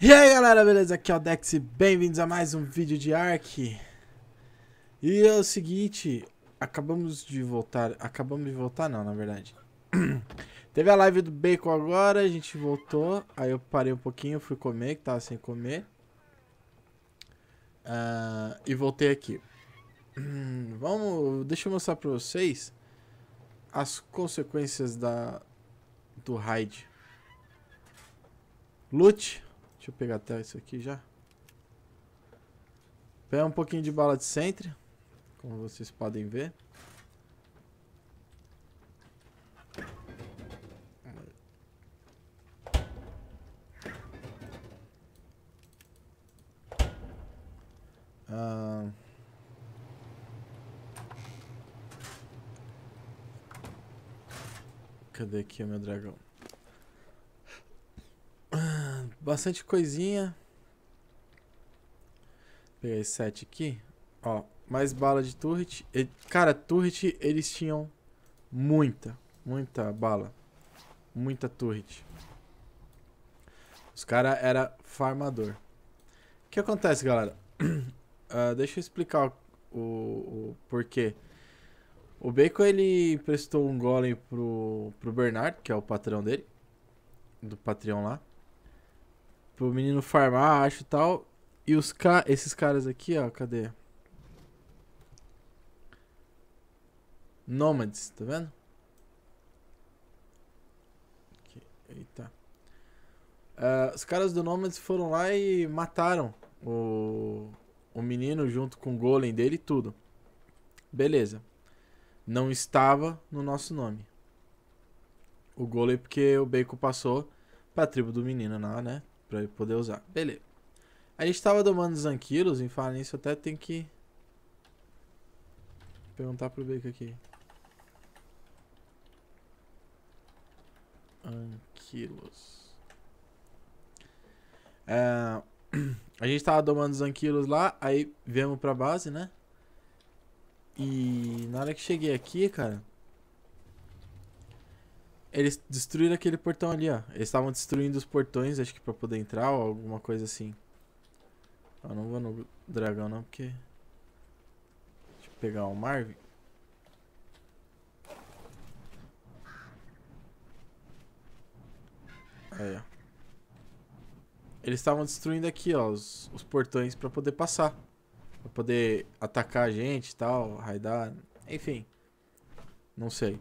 E aí galera, beleza? Aqui é o Dex e bem-vindos a mais um vídeo de Ark. E é o seguinte, acabamos de voltar, acabamos de voltar não, na verdade. Teve a live do Bacon agora, a gente voltou, aí eu parei um pouquinho, fui comer, que tava sem comer. Uh, e voltei aqui. vamos, deixa eu mostrar pra vocês as consequências da, do raid. Lute Deixa eu pegar até isso aqui já. Pega um pouquinho de bala de sentry. como vocês podem ver. Ah... Cadê aqui o meu dragão? Bastante coisinha. Vou pegar esse set aqui. Ó, mais bala de turret. E, cara, turret eles tinham muita, muita bala. Muita turret. Os caras era farmador. O que acontece, galera? Uh, deixa eu explicar o, o, porquê. O Bacon, ele emprestou um golem pro, pro Bernard, que é o patrão dele. Do Patreon lá pro menino farmar, acho e tal. E os ca... esses caras aqui, ó, cadê? Nômades, tá vendo? Aqui, eita. Uh, os caras do Nômades foram lá e mataram o, o menino junto com o golem dele e tudo. Beleza. Não estava no nosso nome. O golem porque o Bacon passou pra tribo do menino lá, né? Pra ele poder usar. Beleza. A gente tava domando Zanquilos, em falar nisso, eu até tenho que... Perguntar pro Beco aqui. Anquilos. É... A gente tava domando Zanquilos lá, aí viemos pra base, né? E na hora que cheguei aqui, cara... Eles destruíram aquele portão ali, ó. Eles estavam destruindo os portões, acho que pra poder entrar ou alguma coisa assim. Eu não vou no dragão não, porque... Deixa eu pegar o Marvin. Aí, ó. Eles estavam destruindo aqui, ó, os, os portões pra poder passar. Pra poder atacar a gente e tal, raidar, enfim. Não sei.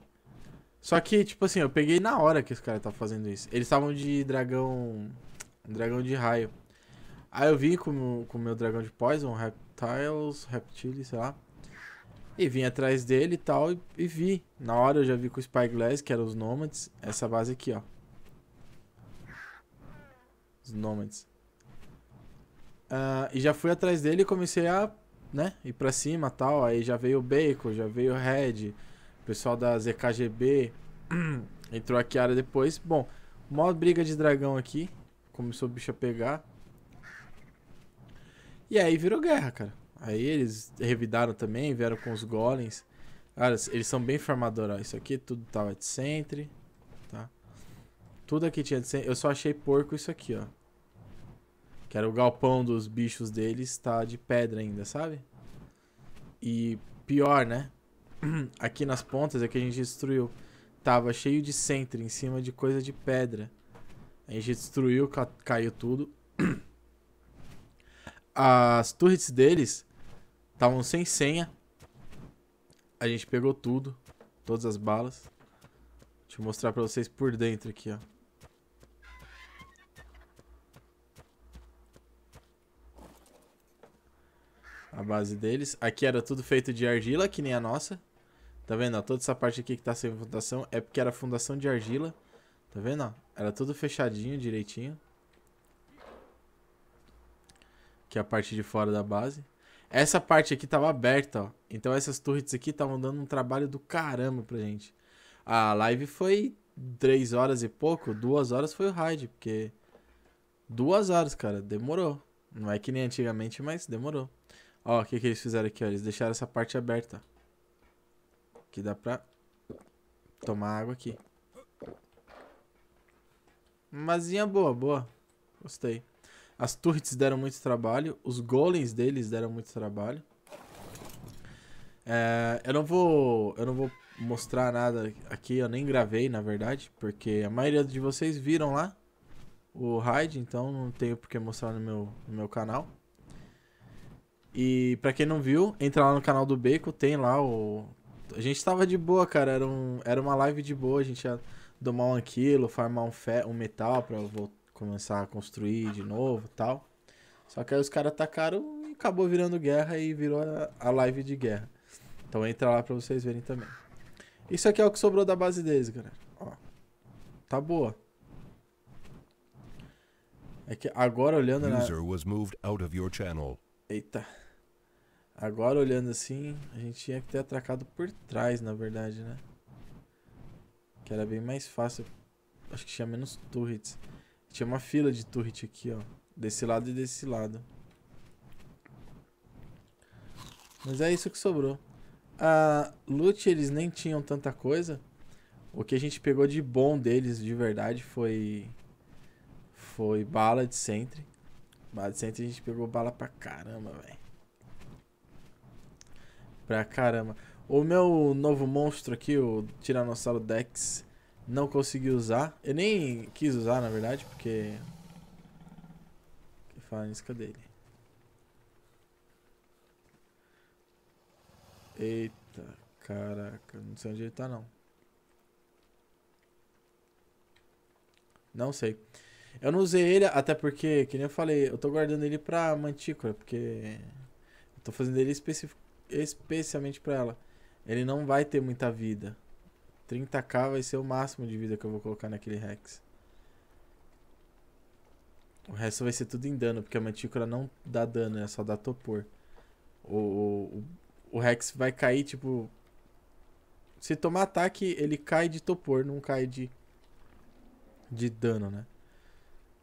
Só que, tipo assim, eu peguei na hora que os caras estavam tá fazendo isso. Eles estavam de dragão. Dragão de raio. Aí eu vim com o com meu dragão de poison, reptiles, reptiles, sei lá. E vim atrás dele e tal, e, e vi. Na hora eu já vi com o Spyglass, que eram os Nomads, essa base aqui, ó. Os Nomads. Uh, e já fui atrás dele e comecei a, né, ir pra cima tal. Aí já veio o Bacon, já veio o Red, pessoal da ZKGB entrou aqui a área depois. Bom, mó briga de dragão aqui. Começou o bicho a pegar. E aí virou guerra, cara. Aí eles revidaram também, vieram com os golems. Cara, eles são bem farmador, ó. Isso aqui tudo tava de sentry, tá? Tudo aqui tinha de sentry. Eu só achei porco isso aqui, ó. Que era o galpão dos bichos deles, tá de pedra ainda, sabe? E pior, né? aqui nas pontas é que a gente destruiu. Tava cheio de centro em cima de coisa de pedra. A gente destruiu, ca caiu tudo. As turrets deles estavam sem senha. A gente pegou tudo, todas as balas. Deixa eu mostrar pra vocês por dentro aqui, ó. A base deles. Aqui era tudo feito de argila, que nem a nossa. Tá vendo? toda essa parte aqui que tá sem fundação é porque era fundação de argila. Tá vendo? Ó? Era tudo fechadinho, direitinho. Que é a parte de fora da base. Essa parte aqui tava aberta, ó. Então essas turrets aqui estavam dando um trabalho do caramba pra gente. A live foi três horas e pouco. duas horas foi o raid, porque... duas horas, cara. Demorou. Não é que nem antigamente, mas demorou. Ó, o que, que eles fizeram aqui, ó. Eles deixaram essa parte aberta, ó. Que dá pra tomar água aqui. Mazinha boa, boa. Gostei. As turrets deram muito trabalho. Os golems deles deram muito trabalho. É, eu não vou... Eu não vou mostrar nada aqui. Eu nem gravei, na verdade. Porque a maioria de vocês viram lá o raid. Então não tenho por que mostrar no meu, no meu canal. E pra quem não viu, entra lá no canal do Beco. Tem lá o a gente tava de boa, cara. Era, um, era uma live de boa. A gente ia domar um aquilo, farmar um, fe, um metal pra vou começar a construir de novo tal. Só que aí os caras atacaram e acabou virando guerra e virou a, a live de guerra. Então entra lá pra vocês verem também. Isso aqui é o que sobrou da base deles, galera. Ó. Tá boa. É que agora olhando na... User was moved out of your channel. Eita. Agora olhando assim, a gente tinha que ter atracado por trás, na verdade, né? Que era bem mais fácil. Acho que tinha menos turrets. Tinha uma fila de turret aqui, ó. Desse lado e desse lado. Mas é isso que sobrou. A loot eles nem tinham tanta coisa. O que a gente pegou de bom deles, de verdade, foi... Foi bala de Sentry. Bala de Sentry a gente pegou bala pra caramba, velho pra caramba. O meu novo monstro aqui, o Tiranossauro Dex, não consegui usar. Eu nem quis usar, na verdade, porque... Que fala nisso, cadê ele? Eita, caraca, não sei onde ele tá, não. Não sei. Eu não usei ele, até porque, que nem eu falei, eu tô guardando ele pra mantícora, porque... Eu tô fazendo ele específico especialmente para ela. Ele não vai ter muita vida. 30k vai ser o máximo de vida que eu vou colocar naquele Rex. O resto vai ser tudo em dano, porque a mantícora não dá dano, é só dá topor. O, o, o Rex vai cair, tipo... Se tomar ataque, ele cai de topor, não cai de, de dano, né?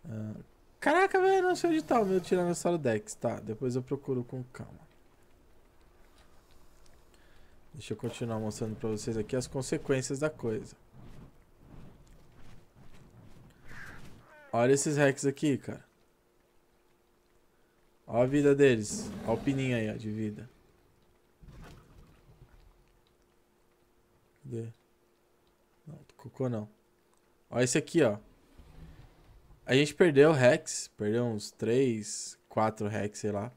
Uh, caraca, velho, não sei onde tá o meu Tiranossauro Dex. Tá, depois eu procuro com calma. Deixa eu continuar mostrando para vocês aqui as consequências da coisa. Olha esses hacks aqui, cara. Olha a vida deles. Olha o pininho aí, ó, de vida. Cadê? Não, cocô não. Olha esse aqui, ó. A gente perdeu Rex. Perdeu uns 3, 4 Rex, sei lá.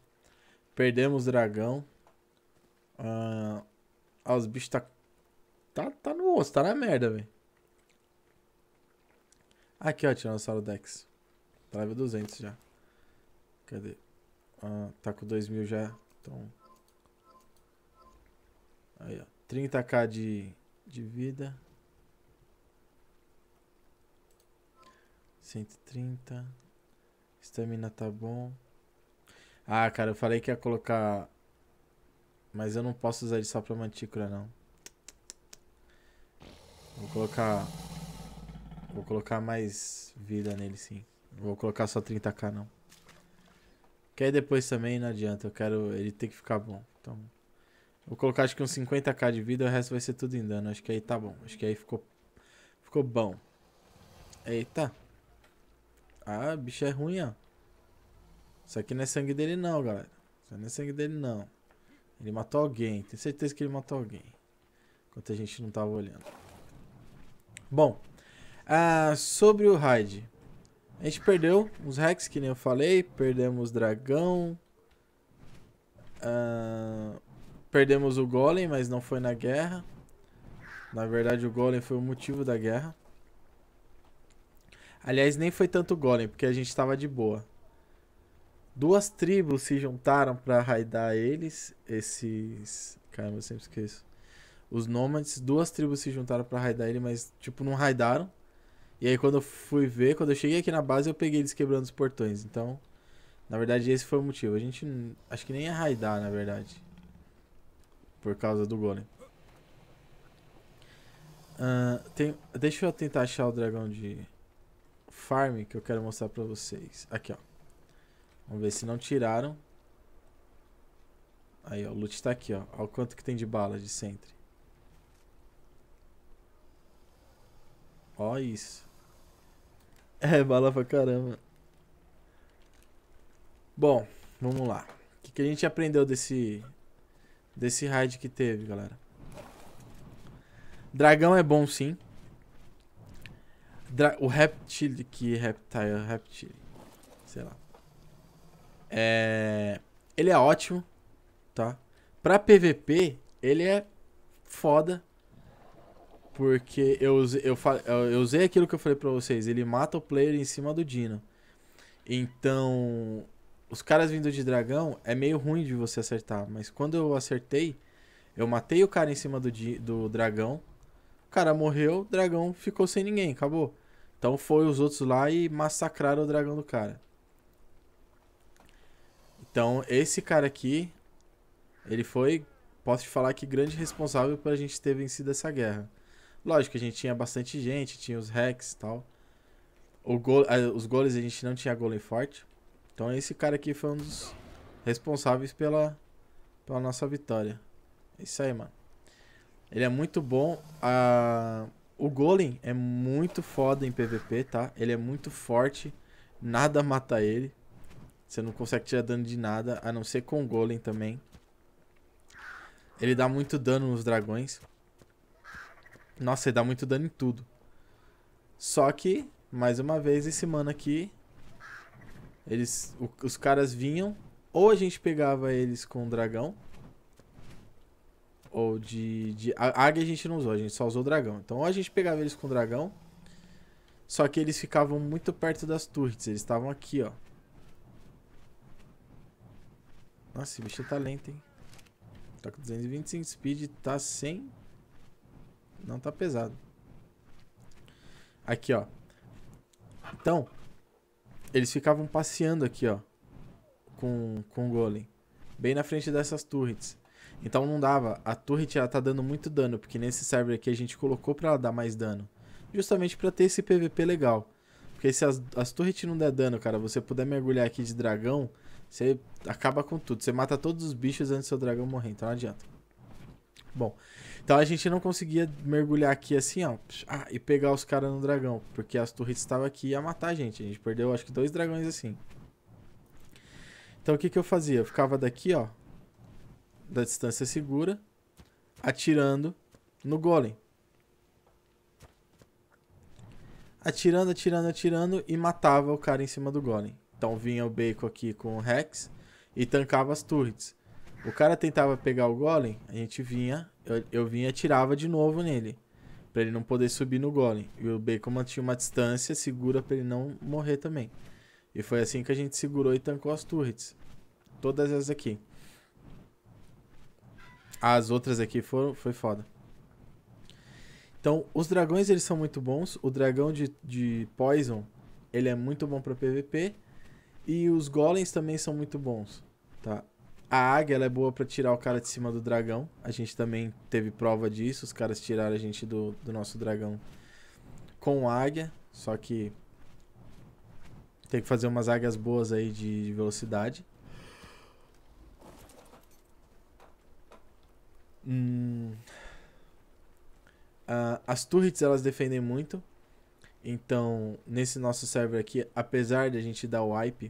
Perdemos dragão. Uh, ah, os bichos tá... tá. Tá no osso, tá na merda, velho. Aqui, ó, Tiranossauro Dex. Tá level 200 já. Cadê? Ah, tá com 2000 já. Então. Aí, ó. 30k de, de vida. 130. Estamina tá bom. Ah, cara, eu falei que ia colocar mas eu não posso usar ele só pra mantícora, não. Vou colocar... Vou colocar mais vida nele, sim. Vou colocar só 30k, não. Que aí depois também não adianta. Eu quero... Ele tem que ficar bom. Então... Vou colocar acho que uns 50k de vida. O resto vai ser tudo em dano. Acho que aí tá bom. Acho que aí ficou... Ficou bom. Eita. Ah, bicho é ruim, ó. Isso aqui não é sangue dele não, galera. Isso não é sangue dele não. Ele matou alguém. Tenho certeza que ele matou alguém. Enquanto a gente não tava olhando. Bom. Ah, sobre o raid. A gente perdeu os Rex, que nem eu falei. Perdemos dragão. Ah, perdemos o Golem, mas não foi na guerra. Na verdade, o Golem foi o motivo da guerra. Aliás, nem foi tanto Golem, porque a gente tava de boa. Duas tribos se juntaram para raidar eles, esses. Caramba, eu sempre esqueço. Os nômades, duas tribos se juntaram para raidar ele, mas, tipo, não raidaram. E aí, quando eu fui ver, quando eu cheguei aqui na base, eu peguei eles quebrando os portões. Então, na verdade, esse foi o motivo. A gente, acho que nem ia raidar, na verdade. Por causa do golem. Uh, tem, deixa eu tentar achar o dragão de farm que eu quero mostrar pra vocês. Aqui, ó. Vamos ver se não tiraram. Aí, ó, o loot tá aqui, ó. Olha o quanto que tem de bala de Sentry. Ó isso. É, bala pra caramba. Bom, vamos lá. O que, que a gente aprendeu desse... Desse raid que teve, galera? Dragão é bom, sim. Dra o Reptile... Que Reptile? Reptile. Sei lá. É... Ele é ótimo, tá? Pra PVP, ele é foda. Porque eu usei, eu, eu usei aquilo que eu falei pra vocês. Ele mata o player em cima do Dino. Então, os caras vindo de dragão é meio ruim de você acertar. Mas quando eu acertei, eu matei o cara em cima do, do dragão. O cara morreu, o dragão ficou sem ninguém, acabou. Então foi os outros lá e massacraram o dragão do cara. Então, esse cara aqui, ele foi, posso te falar que grande responsável para a gente ter vencido essa guerra. Lógico, a gente tinha bastante gente, tinha os hacks e tal. Eh, os goles a gente não tinha golem forte. Então esse cara aqui foi um dos responsáveis pela, pela nossa vitória. É isso aí, mano. Ele é muito bom. A... O golem é muito foda em PVP, tá? Ele é muito forte. Nada mata ele. Você não consegue tirar dano de nada, a não ser com o Golem também. Ele dá muito dano nos dragões. Nossa, ele dá muito dano em tudo. Só que, mais uma vez, esse mana aqui... Eles, o, os caras vinham, ou a gente pegava eles com o dragão, ou de, de... A águia a gente não usou, a gente só usou o dragão. Então ou a gente pegava eles com o dragão, só que eles ficavam muito perto das turrets, eles estavam aqui, ó. Nossa, esse bicho tá lento, hein? Tá com 225 speed, tá sem... Não tá pesado. Aqui, ó. Então, eles ficavam passeando aqui, ó. Com, com o golem. Bem na frente dessas turrets. Então não dava. A turret, ela tá dando muito dano. Porque nesse server aqui a gente colocou pra ela dar mais dano. Justamente pra ter esse PVP legal. Porque se as, as turrets não der dano, cara, você puder mergulhar aqui de dragão você acaba com tudo. Você mata todos os bichos antes do seu dragão morrer. Então não adianta. Bom, então a gente não conseguia mergulhar aqui assim, ó. Ah, e pegar os caras no dragão. Porque as torres estavam aqui e ia matar a gente. A gente perdeu, acho que, dois dragões assim. Então o que, que eu fazia? Eu ficava daqui, ó. Da distância segura. Atirando no golem. Atirando, atirando, atirando. E matava o cara em cima do golem. Então vinha o Bacon aqui com o Rex e tancava as turrets. O cara tentava pegar o Golem, a gente vinha, eu, eu vinha e atirava de novo nele. Pra ele não poder subir no Golem. E o Bacon mantinha uma distância segura pra ele não morrer também. E foi assim que a gente segurou e tancou as turrets. Todas essas aqui. As outras aqui foram, foi foda. Então, os dragões eles são muito bons. O dragão de, de Poison, ele é muito bom para PVP. E os golems também são muito bons, tá? A águia ela é boa para tirar o cara de cima do dragão. A gente também teve prova disso. Os caras tiraram a gente do, do nosso dragão com águia. Só que tem que fazer umas águias boas aí de, de velocidade. Hum. Ah, as turrets elas defendem muito. Então, nesse nosso server aqui, apesar de a gente dar o wipe,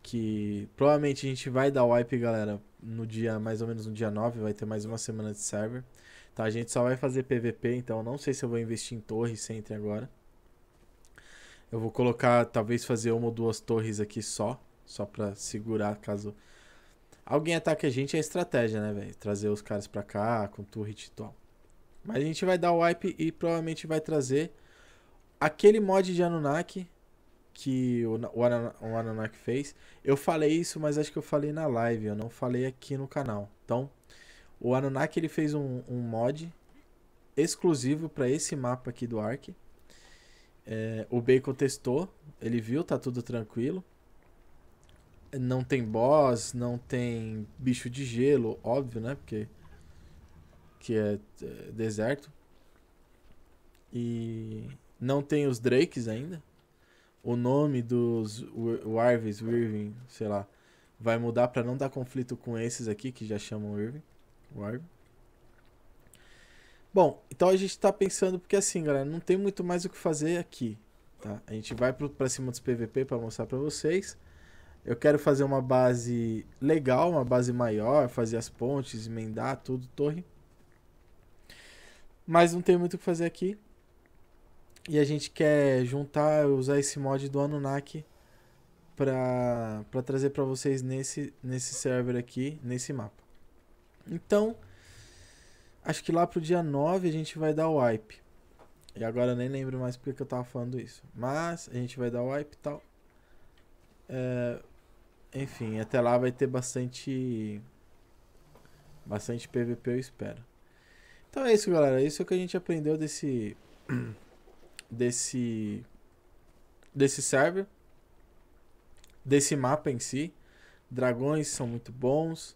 que provavelmente a gente vai dar o wipe, galera, no dia, mais ou menos no dia 9, vai ter mais uma semana de server. Tá, a gente só vai fazer PVP, então não sei se eu vou investir em torre sempre agora. Eu vou colocar, talvez fazer uma ou duas torres aqui só, só pra segurar caso alguém ataque a gente, é estratégia, né, velho? Trazer os caras pra cá com turret e tal. Mas a gente vai dar o wipe e provavelmente vai trazer aquele mod de Anunnaki que o, o, o Anunnaki fez, eu falei isso, mas acho que eu falei na live, eu não falei aqui no canal. Então, o Anunnaki ele fez um, um mod exclusivo para esse mapa aqui do Ark. É, o Bacon testou, ele viu, tá tudo tranquilo. Não tem boss, não tem bicho de gelo, óbvio, né? Porque que é, é deserto. E não tem os Drakes ainda. O nome dos Warves, Irving, sei lá, vai mudar para não dar conflito com esses aqui que já chamam Irving. Warvin. Bom, então a gente tá pensando, porque assim, galera, não tem muito mais o que fazer aqui, tá? A gente vai pro, pra cima dos PVP para mostrar para vocês. Eu quero fazer uma base legal, uma base maior, fazer as pontes, emendar tudo, torre. Mas não tem muito o que fazer aqui. E a gente quer juntar, usar esse mod do Anunnaki pra, pra trazer pra vocês nesse, nesse server aqui, nesse mapa. Então, acho que lá pro dia 9 a gente vai dar o wipe. E agora eu nem lembro mais porque que eu tava falando isso. Mas a gente vai dar o wipe e tal. É, enfim, até lá vai ter bastante. Bastante PVP, eu espero. Então é isso, galera. Isso é o que a gente aprendeu desse. desse desse server, desse mapa em si. Dragões são muito bons.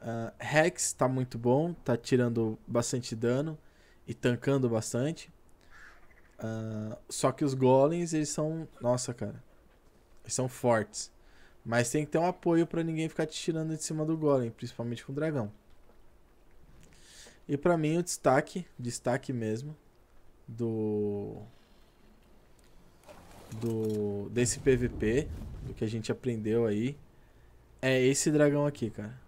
Uh, Rex está muito bom, está tirando bastante dano e tancando bastante. Uh, só que os golems, eles são. Nossa, cara. Eles são fortes. Mas tem que ter um apoio para ninguém ficar te tirando de cima do golem, principalmente com o dragão. E para mim o destaque, destaque mesmo, do do desse PVP, do que a gente aprendeu aí, é esse dragão aqui, cara.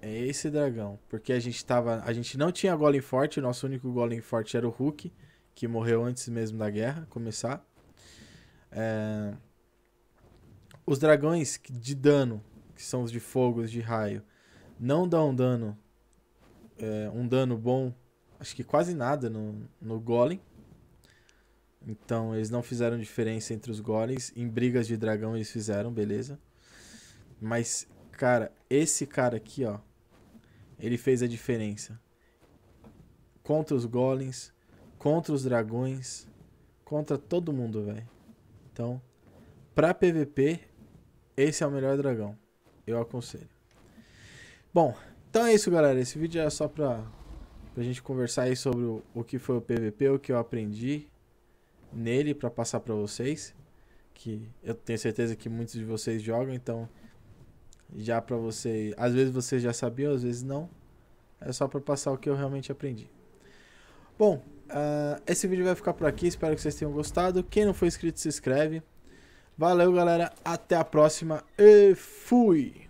É esse dragão, porque a gente tava, a gente não tinha golem forte, o nosso único golem forte era o Hulk, que morreu antes mesmo da guerra começar. É... Os dragões de dano, que são os de fogo, os de raio, não dão dano, é, um dano bom acho que quase nada no, no Golem. Então eles não fizeram diferença entre os golems. Em brigas de dragão eles fizeram, beleza. Mas, cara, esse cara aqui, ó. Ele fez a diferença. Contra os golems, contra os dragões, contra todo mundo, velho. Então, pra PVP, esse é o melhor dragão. Eu aconselho. Bom, então é isso, galera. Esse vídeo é só pra Pra gente conversar aí sobre o, que foi o PVP, o que eu aprendi nele para passar para vocês. Que eu tenho certeza que muitos de vocês jogam, então já para vocês. Às vezes vocês já sabiam, às vezes não. É só para passar o que eu realmente aprendi. Bom, uh, esse vídeo vai ficar por aqui. Espero que vocês tenham gostado. Quem não foi inscrito, se inscreve. Valeu, galera. Até a próxima e fui!